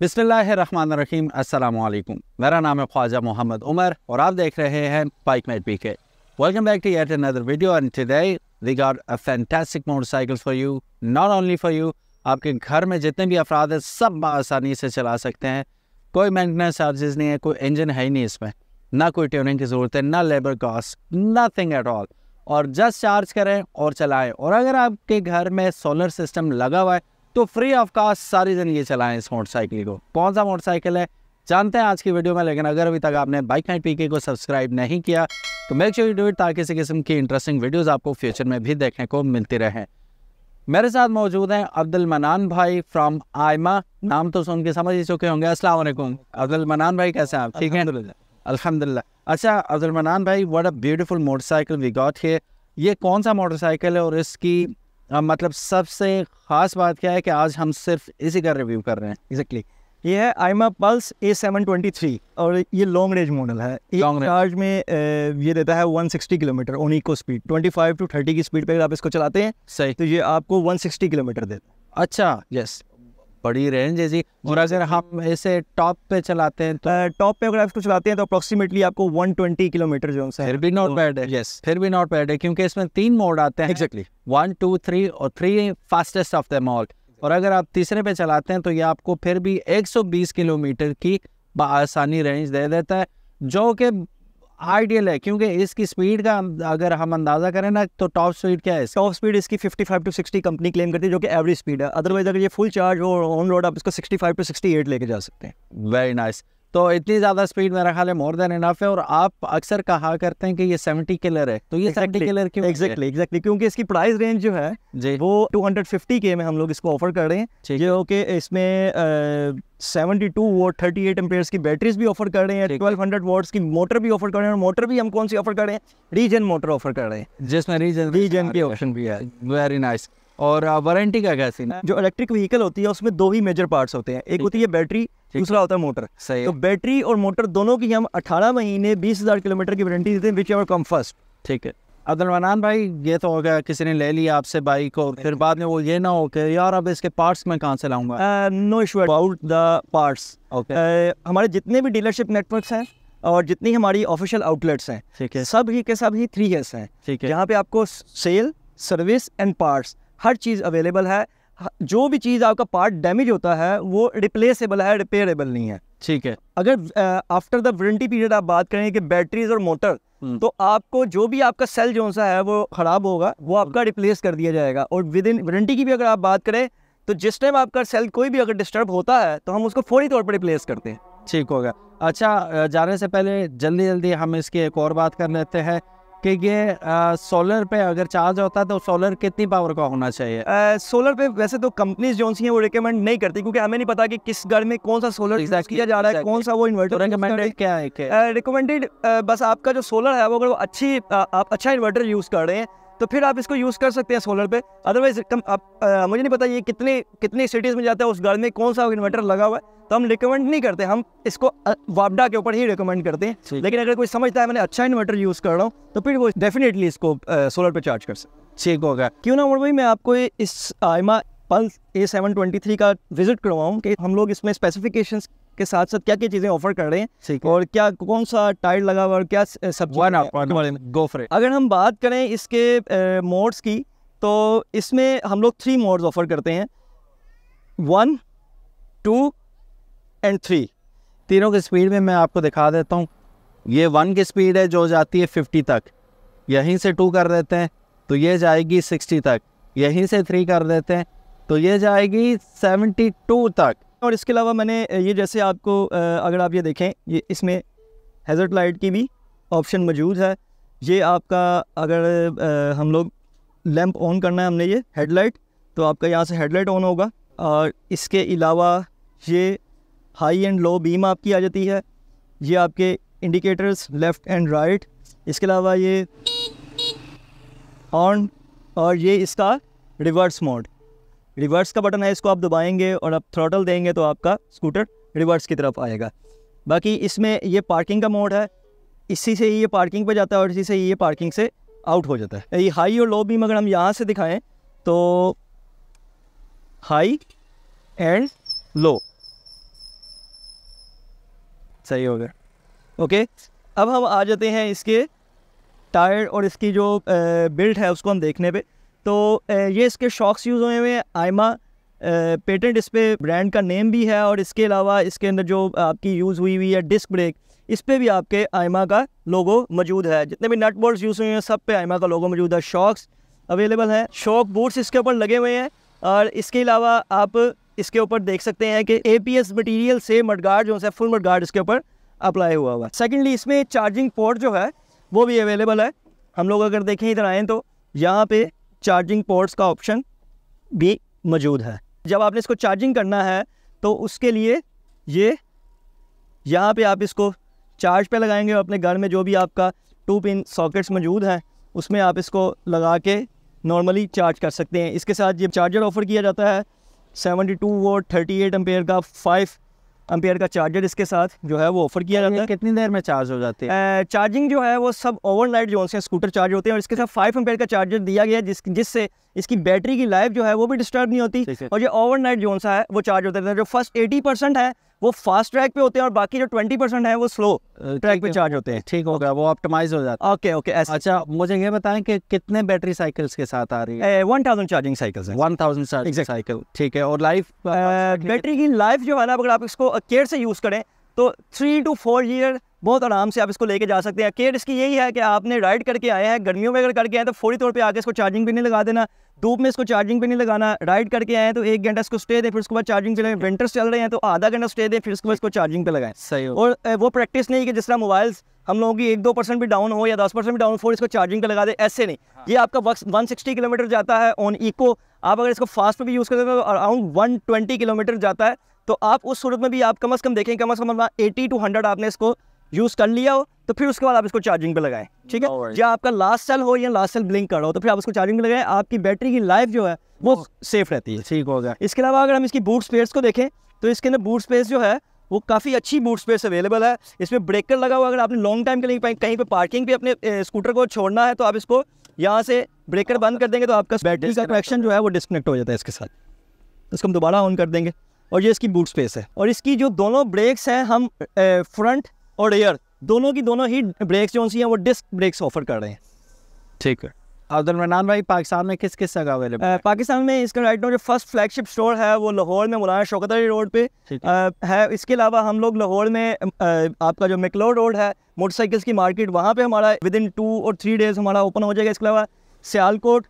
बिसमीम अल्लाम मेरा नाम है ख्वाजा मोहम्मद उमर और आप देख रहे हैं bike mate P K welcome back to yet another video and today we got a fantastic motorcycle for you not only for you आपके घर में जितने भी अफराद हैं सब आसानी से चला सकते हैं कोई मेंटेनेंस चार्जेस नहीं है कोई इंजन है ही नहीं इसमें ना कोई ट्यूनिंग की ज़रूरत है ना labour cost nothing at all और जस्ट चार्ज करें और चलाएं और अगर आपके घर में सोलर सिस्टम लगा हुआ है तो फ्री ऑफ कास्ट सारी ये चलाएं इस मोटरसाइकिल को कौन सा मोटरसाइकिल है जानते हैं आज की वीडियो में लेकिन अगर अभी तक आपने बाइक नाइट पीके को सब्सक्राइब नहीं किया तो make sure you do it ताकि किसी किस्म की इंटरेस्टिंग वीडियोज आपको फ्यूचर में भी देखने को मिलती रहे मेरे साथ मौजूद हैं अब्दुल मनान भाई फ्रॉम आयमा नाम तो सुन के समझ ही चुके होंगे अस्सलाम वालेकुम अब्दुल मनान भाई कैसे हैं आप ठीक हैं अल्हम्दुलिल्लाह अच्छा अब्दुल मनान भाई what a beautiful motorcycle we got here ये कौन सा मोटरसाइकिल है और इसकी मतलब सबसे ख़ास बात क्या है कि आज हम सिर्फ इसी का रिव्यू कर रहे हैं एग्जैक्टली exactly. ये है Aima pulse A seven twenty three और ये लॉन्ग रेंज मॉडल है चार्ज में ये देता है one sixty kilometre on eco speed five to thirty की स्पीड पर आप इसको चलाते हैं सही तो ये आपको वन सिक्सटी किलोमीटर देता है अच्छा यस बड़ी रेंज है जी और अगर हम ऐसे टॉप पे चलाते हैं तो टॉप पे अगर आप इसको चलाते हैं तो अप्रोक्सीमेटली आपको 120 किलोमीटर जो है फिर भी नॉट बैड तो- है यस फिर भी नॉट बैड है क्योंकि इसमें तीन मोड आते हैं एक्जैक्टली वन टू थ्री और three fastest of the mall और अगर आप तीसरे पे चलाते हैं तो ये आपको फिर भी 120 किलोमीटर की आसानी रेंज दे देता है जो कि आइडियल है क्योंकि इसकी स्पीड का अगर हम अंदाजा करें ना तो टॉप स्पीड क्या है टॉप स्पीड इसकी 55 टू 60 कंपनी क्लेम करती है जो कि एवरेज स्पीड है अदरवाइज अगर ये फुल चार्ज हो ऑन रोड आप इसको 65 टू 68 लेके जा सकते हैं वेरी नाइस nice. तो इतनी ज़्यादा स्पीड मेरा ख्याल है मोर देन इनफ है और आप अक्सर कहा करते हैं कि ये सेवेंटी किलर है तो ये सेवेंटी किलर क्यों एग्जैक्टली एग्जैक्टली क्योंकि इसकी प्राइस रेंज जो है जी वो टू हंड्रेड फिफ्टी के में हम लोग इसको ऑफर कर रहे हैं जो कि इसमें seventy two volt thirty eight ampere की बैटरीज भी ऑफर कर रहे हैं ट्वेल्व हंड्रेड वोट्स की मोटर भी ऑफर कर रहे हैं और मोटर भी हम कौन सी ऑफर कर रहे हैं रीजन मोटर ऑफर कर रहे हैं जिसमें रीजन रीजन की ऑप्शन भी है वेरी नाइस nice. और वारंटी का क्या सीन है जो इलेक्ट्रिक व्हीकल होती है उसमें दो ही मेजर पार्ट्स होते हैं एक होती है बैटरी दूसरा होता है मोटर सही तो बैटरी और मोटर दोनों की हम 18 महीने 20000 किलोमीटर की वारंटी देते हैं विच एवर कम फर्स्ट ठीक है अब्दुलमनान भाई ये तो हो गया किसी ने ले लिया आपसे बाइक और फिर बाद में वो ये ना हो कि यार अब इसके पार्ट्स मैं कहाँ से लाऊंगा no issue about the parts okay हमारे जितने भी डीलरशिप नेटवर्क्स हैं और जितनी हमारी ऑफिशियल आउटलेट्स हैं ठीक है सब ही के सब ही थ्री एस हैं ठीक है यहाँ पे आपको सेल सर्विस एंड पार्ट्स हर चीज़ अवेलेबल है जो भी चीज़ आपका पार्ट डैमेज होता है वो रिप्लेसेबल है रिपेयरेबल नहीं है ठीक है अगर आफ्टर द वारंटी पीरियड आप बात करें कि बैटरीज और मोटर हम्म। तो आपको जो भी आपका सेल जो सा है वो ख़राब होगा वो आपका रिप्लेस कर दिया जाएगा और विद इन वारंटी की भी अगर आप बात करें तो जिस टाइम आपका सेल कोई भी अगर डिस्टर्ब होता है तो हम उसको फौरी तौर पर रिप्लेस करते हैं ठीक होगा अच्छा जाने से पहले जल्दी जल्दी हम इसकी एक और बात कर लेते हैं कि ये सोलर पे अगर चार्ज होता है तो सोलर कितनी पावर का होना चाहिए आ, सोलर पे वैसे तो कंपनीज जो सी हैं वो रिकमेंड नहीं करती क्योंकि हमें नहीं पता कि किस घर में कौन सा सोलर exactly, किया जा रहा है exactly. कौन सा वो इन्वर्टर तो रिकमेंडेड क्या है रिकमेंडेड बस आपका जो सोलर है वो अगर वो अच्छी आप अच्छा इन्वर्टर यूज़ कर रहे हैं तो फिर आप इसको यूज़ कर सकते हैं सोलर पे अदरवाइज कम आप आ, मुझे नहीं पता ये कितने कितनी सिटीज़ में जाता है उस घर में कौन सा इन्वर्टर लगा हुआ है तो हम रिकमेंड नहीं करते हम इसको वापडा के ऊपर ही रिकमेंड करते हैं लेकिन अगर कोई समझता है मैंने अच्छा इन्वर्टर यूज़ कर रहा हूँ तो फिर वो डेफिनेटली इसको सोलर पर चार्ज कर सकते ठीक होगा क्यों ना मोड़ भाई मैं आपको इस Aima pulse A seven twenty three का विजिट करवाऊँ कि हम लोग इसमें स्पेसिफिकेशंस के साथ साथ क्या क्या चीजें ऑफर कर रहे हैं और क्या कौन सा टायर लगा हुआ और क्या सब्जी अगर हम बात करें इसके मोड्स की तो इसमें हम लोग थ्री मोड्स ऑफर करते हैं वन टू एंड थ्री तीनों की स्पीड में मैं आपको दिखा देता हूँ ये वन की स्पीड है जो जाती है फिफ्टी तक यहीं से टू कर देते हैं तो ये जाएगी सिक्सटी तक यहीं से थ्री कर देते हैं तो ये जाएगी सेवेंटी टू तक और इसके अलावा मैंने ये जैसे आपको अगर आप ये देखें ये इसमें हेजर्ट लाइट की भी ऑप्शन मौजूद है ये आपका अगर हम लोग लैंप ऑन करना है हमने ये हेडलाइट तो आपका यहाँ से हेडलाइट ऑन होगा और इसके अलावा ये हाई एंड लो बीम आपकी आ जाती है ये आपके इंडिकेटर्स लेफ़्ट एंड राइट इसके अलावा ये ऑन और ये इसका रिवर्स मोड रिवर्स का बटन है इसको आप दबाएंगे और आप थ्रोटल देंगे तो आपका स्कूटर रिवर्स की तरफ आएगा बाकी इसमें ये पार्किंग का मोड है इसी से ही ये पार्किंग पर जाता है और इसी से ही ये पार्किंग से आउट हो जाता है ये हाई और लो भी अगर हम यहाँ से दिखाएँ तो हाई एंड लो सही हो गया ओके अब हम आ जाते हैं इसके टायर और इसकी जो बिल्ट है उसको हम देखने पे तो ये इसके शॉक्स यूज़ हुए हुए हैं आयमा पेटेंट इस पर ब्रांड का नेम भी है और इसके अलावा इसके अंदर जो आपकी यूज़ हुई हुई है डिस्क ब्रेक इस पर भी आपके आयमा का लोगो मौजूद है जितने भी नट बोर्ड्स यूज़ हुए हैं सब पे आयमा का लोगो मौजूद है शॉक्स अवेलेबल है शॉक बोर्ड्स इसके ऊपर लगे हुए हैं और इसके अलावा आप इसके ऊपर देख सकते हैं कि ए पी एस मटीरियल से मडगार्ड जो है फुल मडगार्ड इसके ऊपर अप्लाई हुआ हुआ है सेकेंडली इसमें चार्जिंग पोर्ट जो है वो भी अवेलेबल है हम लोग अगर देखें इधर आएँ तो यहाँ पर चार्जिंग पोर्ट्स का ऑप्शन भी मौजूद है जब आपने इसको चार्जिंग करना है तो उसके लिए ये यहाँ पे आप इसको चार्ज पे लगाएंगे और अपने घर में जो भी आपका टू पिन सॉकेट्स मौजूद हैं उसमें आप इसको लगा के नॉर्मली चार्ज कर सकते हैं इसके साथ ये चार्जर ऑफ़र किया जाता है 72 वोट थर्टी एट का फाइव एम्पेयर का चार्जर इसके साथ जो है वो ऑफर किया जाता है कितनी देर में चार्ज हो जाती है चार्जिंग जो है वो सब ओवरनाइट जो से स्कूटर चार्ज होते हैं और इसके साथ फाइव एम्पेयर का चार्जर दिया गया है जिस जिससे इसकी बैटरी की लाइफ जो है वो भी डिस्टर्ब नहीं होती और ये ओवरनाइट जो सा है वो चार्ज होता है जो फर्स्ट एटी परसेंट है वो फास्ट ट्रैक पे होते हैं और बाकी जो ट्वेंटी परसेंट है वो स्लो ट्रैक uh, पे चार्ज होते हैं ठीक हो गया वो ऑप्टिमाइज हो जाता है ओके ओके अच्छा मुझे ये बताएं कि कितने बैटरी साइकिल्स के साथ आ रही है one thousand charging cycles one thousand charging cycle ठीक है और लाइफ बैटरी uh, की लाइफ जो है ना अगर आप इसको केयर से यूज़ करें तो थ्री टू फोर ईयर बहुत आराम से आप इसको लेके जा सकते हैं केयर इसकी यही है कि आपने राइड करके आया है गर्मियों में अगर करके आए तो फौरी तौर पर आगे इसको चार्जिंग भी नहीं लगा देना धूप में इसको चार्जिंग पे नहीं लगाना राइड करके आए तो एक घंटा इसको स्टे दे फिर उसके बाद चार्जिंग चले विंटर्स चल रहे हैं तो आधा घंटा स्टे दे फिर उसके बाद इसको चार्जिंग पे लगाएं सही और वो प्रैक्टिस नहीं कि जिस तरह मोबाइल्स हम लोगों की एक दो परसेंट भी डाउन हो या दस परसेंट भी डाउन हो इसको चार्जिंग पे लगा दे ऐसे नहीं हाँ। ये आपका वक्स वन सिक्सटी किलोमीटर जाता है ऑन इको आप अगर इसको फास्ट में भी यूज़ करते हैं तो अराउंड वन ट्वेंटी किलोमीटर जाता है तो आप उस सूरत में भी आप कम अज़ कम देखें कम अज़ कम एटी टू हंड्रेड आपने इसको यूज कर लिया हो तो फिर उसके बाद आप इसको चार्जिंग पे लगाएं ठीक है no या आपका लास्ट सेल हो या लास्ट सेल ब्लिंक कर रहा हो तो फिर आप उसको चार्जिंग पे लगाएं आपकी बैटरी की लाइफ जो है वो oh. सेफ रहती है ठीक हो गया इसके अलावा अगर हम इसकी बूट स्पेस को देखें तो इसके अंदर बूट स्पेस जो है वो काफ़ी अच्छी बूट स्पेस अवेलेबल है इसमें ब्रेकर लगा हुआ अगर आपने लॉन्ग टाइम के लिए कहीं पर पार्किंग पे अपने स्कूटर को छोड़ना है तो आप इसको यहाँ से ब्रेकर बंद कर देंगे तो आपका बैटरी का कनेक्शन जो है वो डिस्कनेक्ट हो जाता है इसके साथ इसको हम दोबारा ऑन कर देंगे और ये इसकी बूट स्पेस है और इसकी जो दोनों ब्रेक्स हैं हम फ्रंट और एयर दोनों की दोनों ही ब्रेक्स जो सी हैं वो डिस्क ब्रेक्स ऑफर कर रहे हैं ठीक है अब्दुल मनान भाई पाकिस्तान में किस किस जगह अवेलेबल पाकिस्तान में इसका राइट नो जो फर्स्ट फ्लैगशिप स्टोर है वो लाहौर में मौलाना शौकत अली रोड पे आ, है इसके अलावा हम लोग लाहौर में आपका जो मेकलो रोड है मोटरसाइकिल्स की मार्केट वहाँ पे हमारा विद इन टू और थ्री डेज़ हमारा ओपन हो जाएगा इसके अलावा सियालकोट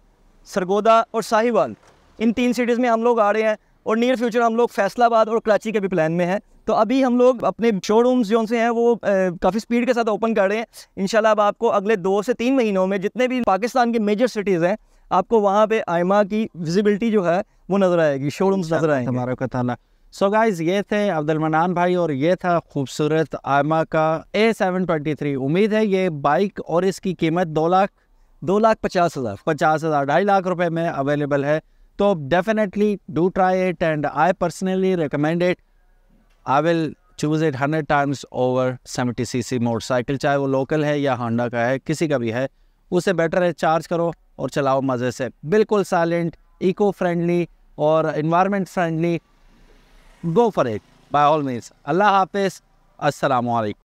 सरगोदा और साहिवाल इन तीन सिटीज़ में हम लोग आ रहे हैं और नियर फ्यूचर हम लोग फैसलाबाद और कराची के भी प्लान में है तो अभी हम लोग अपने शोरूम्स जो से हैं वो काफ़ी स्पीड के साथ ओपन कर रहे हैं इन अब आपको अगले दो से तीन महीनों में जितने भी पाकिस्तान के मेजर सिटीज़ हैं आपको वहाँ पे आयमा की विजिबिलिटी जो है वो नज़र आएगी शोरूम्स नज़र आएंगे हमारा कताना सो गाइज ये थे अब्दुल मनान भाई और ये था खूबसूरत आयमा का ए सेवन ट्वेंटी थ्री उम्मीद है ये बाइक और इसकी कीमत दो लाख दो लाख पचास हज़ार पचास हज़ार ढाई लाख रुपए में अवेलेबल है तो definitely do try it and I personally recommend it I will choose it hundred times over seventy C C motorcycle चाहे वो लोकल है या होंडा का है किसी का भी है उसे बेटर है चार्ज करो और चलाओ मज़े से बिल्कुल साइलेंट इको फ्रेंडली और environment friendly go for it by all means अल्लाह हाफिज़ असलकम